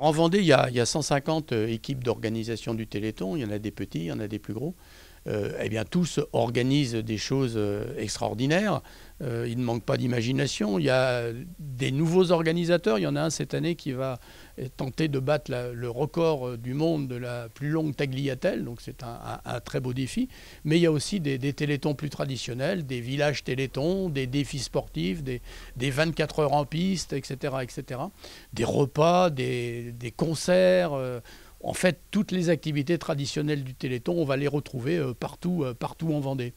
En Vendée, il y a, 150 euh, équipes d'organisation du Téléthon. Il y en a des petits, il y en a des plus gros. Euh, eh bien, tous organisent des choses euh, extraordinaires. Euh, il ne manque pas d'imagination. Il y a des nouveaux organisateurs. Il y en a un cette année qui va tenter de battre le record du monde de la plus longue tagliatelle. Donc c'est un, très beau défi. Mais il y a aussi des, des télétons plus traditionnels, des villages télétons, des défis sportifs, des, 24 heures en piste, etc., etc. Des repas, des, concerts. En fait, toutes les activités traditionnelles du Téléthon, on va les retrouver euh, partout, euh, partout en Vendée.